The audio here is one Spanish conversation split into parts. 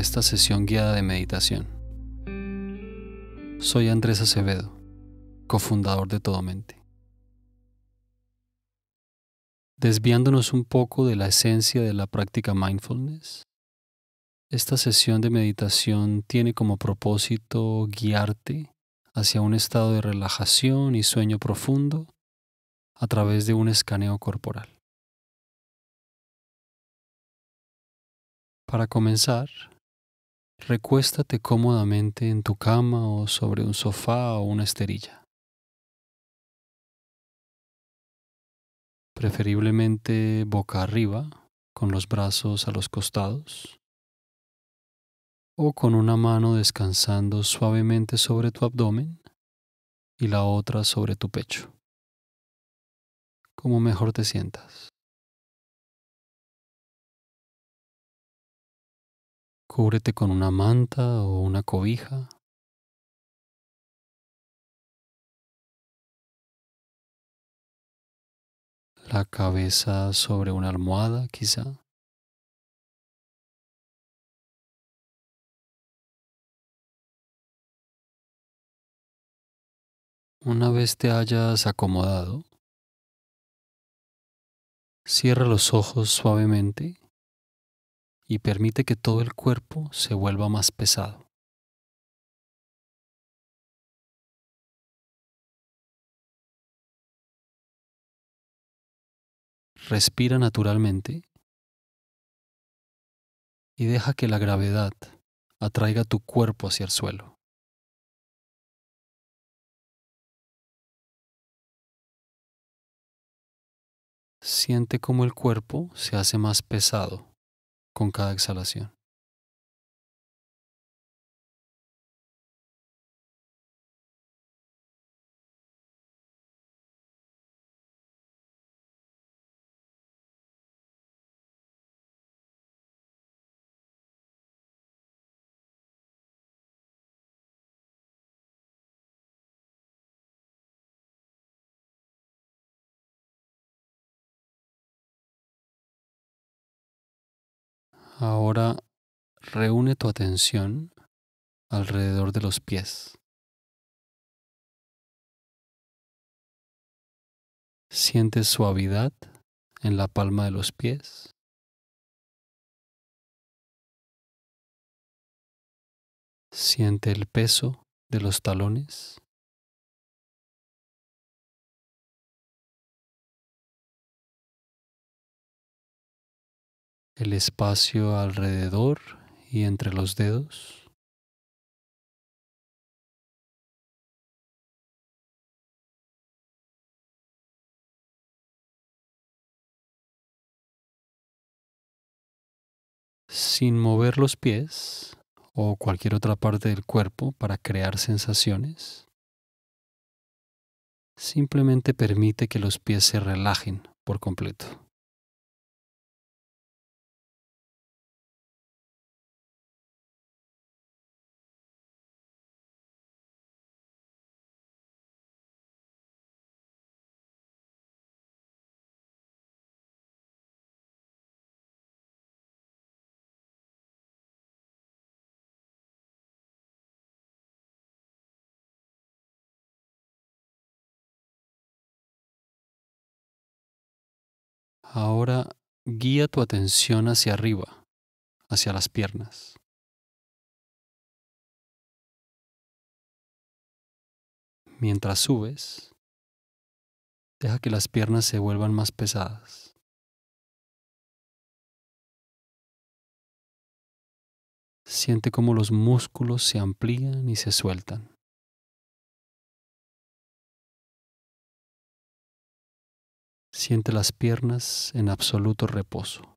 esta sesión guiada de meditación. Soy Andrés Acevedo, cofundador de Todo Mente. Desviándonos un poco de la esencia de la práctica mindfulness, esta sesión de meditación tiene como propósito guiarte hacia un estado de relajación y sueño profundo a través de un escaneo corporal. Para comenzar, Recuéstate cómodamente en tu cama o sobre un sofá o una esterilla. Preferiblemente boca arriba, con los brazos a los costados, o con una mano descansando suavemente sobre tu abdomen y la otra sobre tu pecho, como mejor te sientas. Cúbrete con una manta o una cobija. La cabeza sobre una almohada quizá. Una vez te hayas acomodado, cierra los ojos suavemente y permite que todo el cuerpo se vuelva más pesado. Respira naturalmente y deja que la gravedad atraiga tu cuerpo hacia el suelo. Siente cómo el cuerpo se hace más pesado con cada exhalación. Ahora reúne tu atención alrededor de los pies. Siente suavidad en la palma de los pies. Siente el peso de los talones. el espacio alrededor y entre los dedos. sin mover los pies o cualquier otra parte del cuerpo para crear sensaciones. Simplemente permite que los pies se relajen por completo. Ahora guía tu atención hacia arriba, hacia las piernas. Mientras subes, deja que las piernas se vuelvan más pesadas. Siente cómo los músculos se amplían y se sueltan. Siente las piernas en absoluto reposo.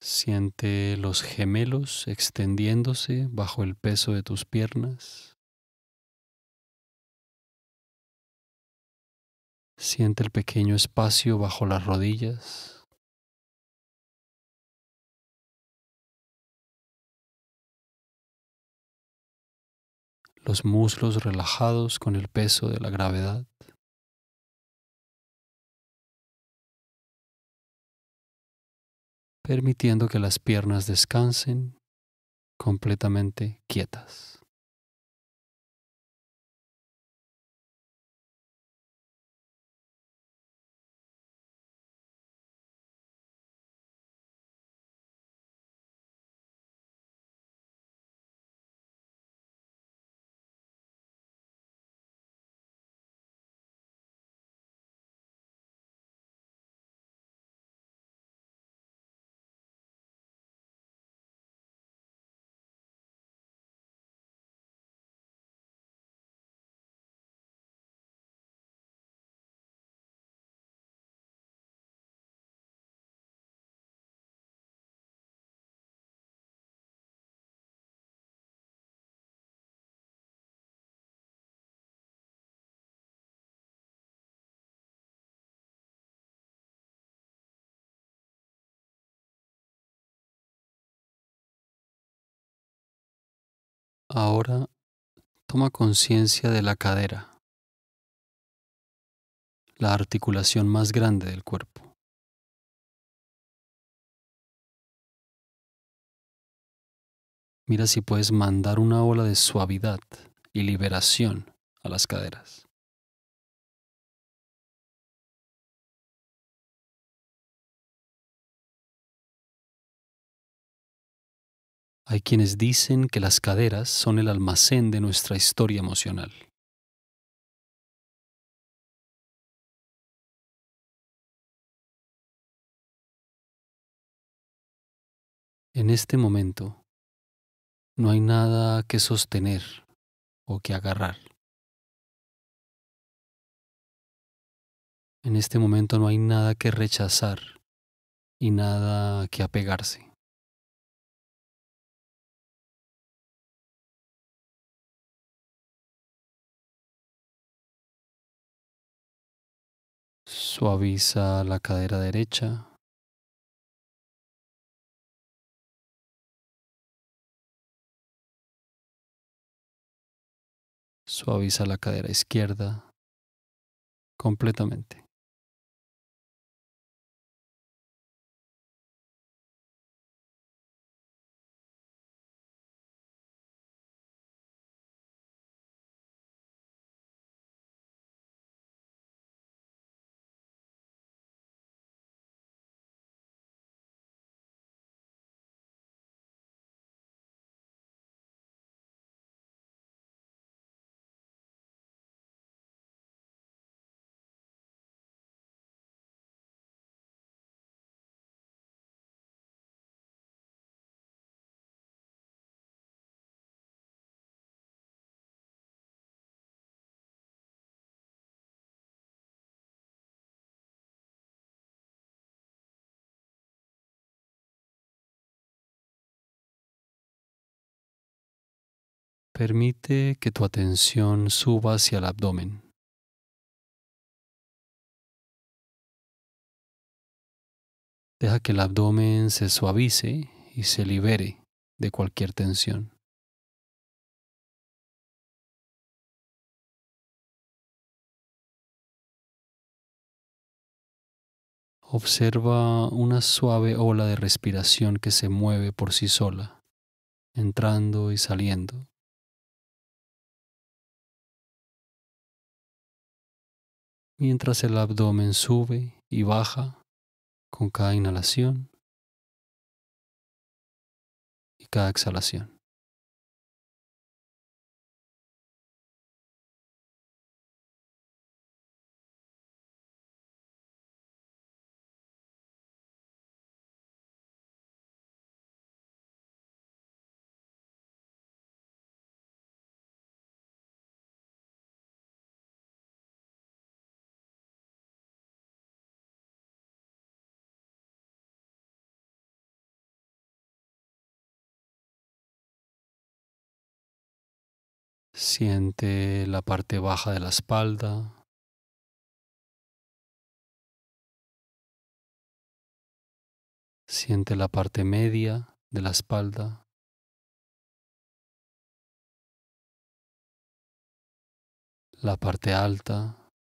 Siente los gemelos extendiéndose bajo el peso de tus piernas. Siente el pequeño espacio bajo las rodillas. Los muslos relajados con el peso de la gravedad. permitiendo que las piernas descansen completamente quietas. Ahora toma conciencia de la cadera, la articulación más grande del cuerpo. Mira si puedes mandar una ola de suavidad y liberación a las caderas. Hay quienes dicen que las caderas son el almacén de nuestra historia emocional. En este momento no hay nada que sostener o que agarrar. En este momento no hay nada que rechazar y nada que apegarse. Suaviza la cadera derecha. Suaviza la cadera izquierda completamente. Permite que tu atención suba hacia el abdomen. Deja que el abdomen se suavice y se libere de cualquier tensión. Observa una suave ola de respiración que se mueve por sí sola, entrando y saliendo. mientras el abdomen sube y baja con cada inhalación y cada exhalación. Siente la parte baja de la espalda. Siente la parte media de la espalda. La parte alta.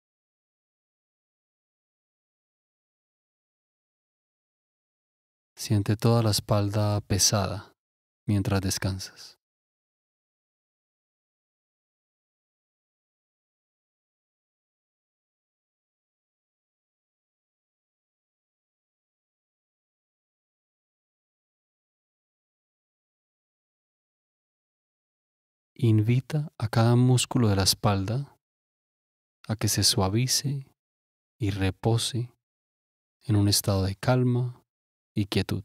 Siente toda la espalda pesada mientras descansas. invita a cada músculo de la espalda a que se suavice y repose en un estado de calma y quietud.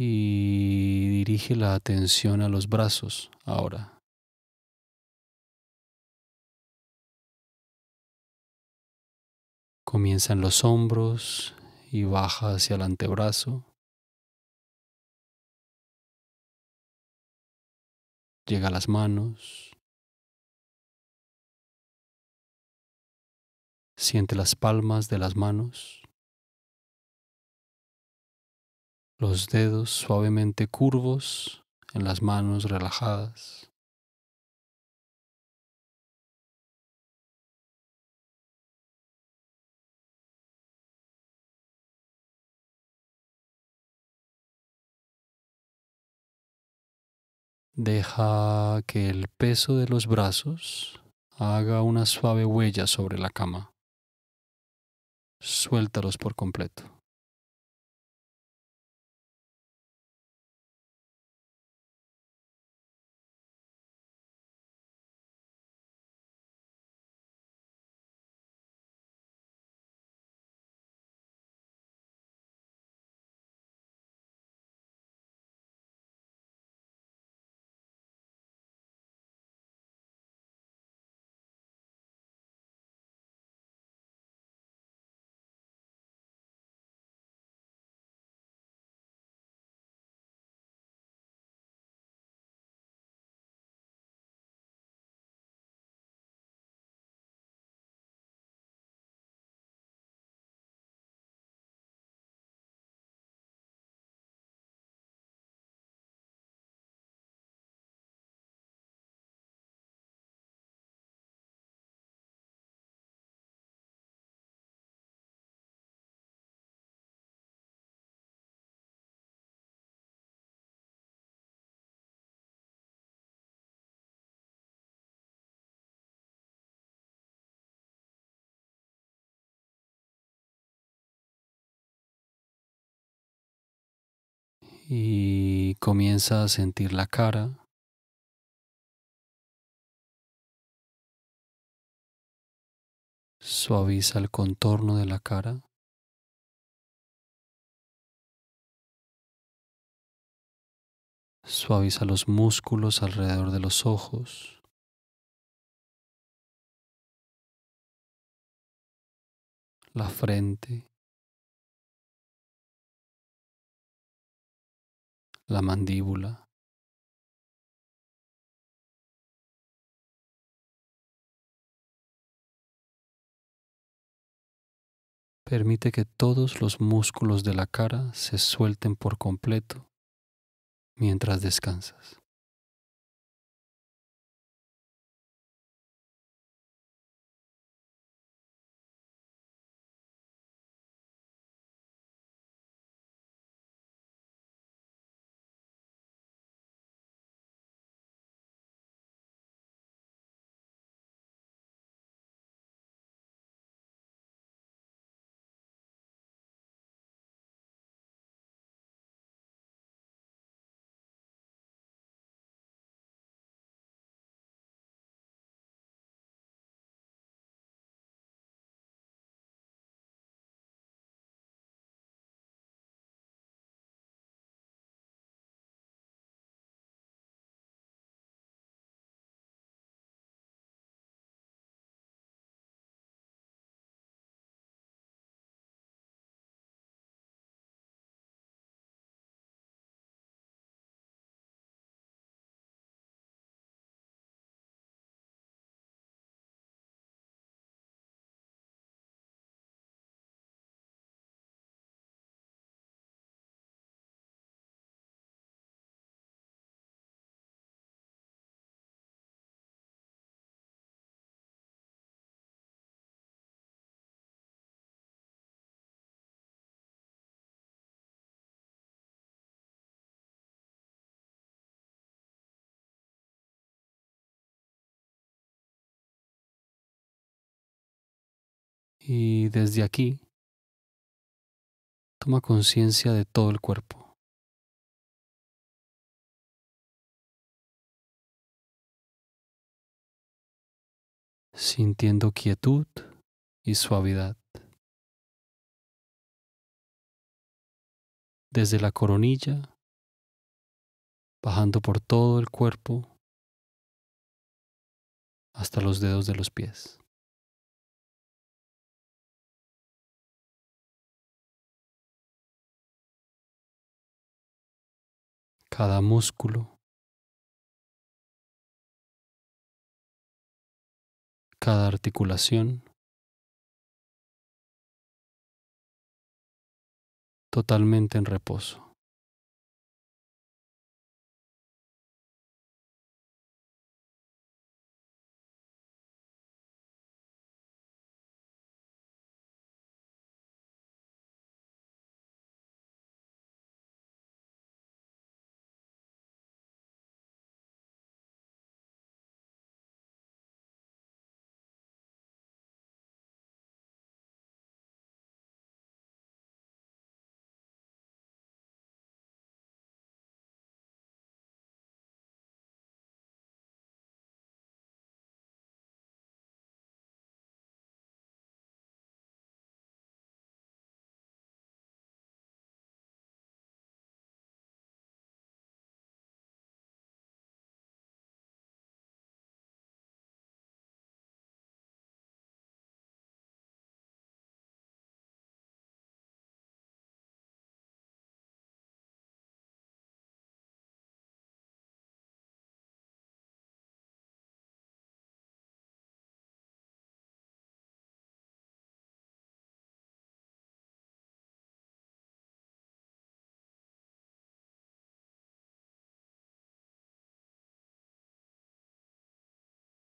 y dirige la atención a los brazos ahora. Comienza en los hombros y baja hacia el antebrazo. Llega a las manos. Siente las palmas de las manos. los dedos suavemente curvos en las manos relajadas. Deja que el peso de los brazos haga una suave huella sobre la cama. Suéltalos por completo. y comienza a sentir la cara. Suaviza el contorno de la cara. Suaviza los músculos alrededor de los ojos. La frente. la mandíbula Permite que todos los músculos de la cara se suelten por completo mientras descansas. y desde aquí toma conciencia de todo el cuerpo. sintiendo quietud y suavidad. Desde la coronilla, bajando por todo el cuerpo hasta los dedos de los pies. cada músculo, cada articulación, totalmente en reposo.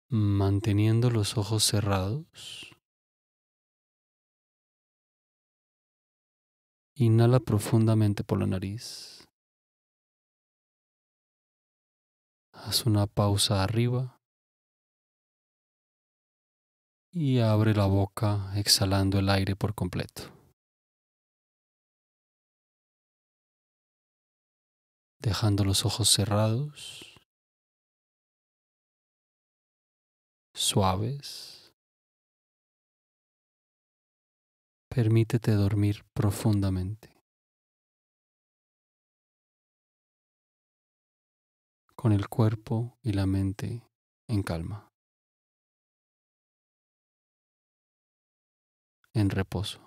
manteniendo los ojos cerrados. Inhala profundamente por la nariz. Haz una pausa arriba y abre la boca exhalando el aire por completo. Dejando los ojos cerrados. suaves. Permítete dormir profundamente. con el cuerpo y la mente en calma, en reposo.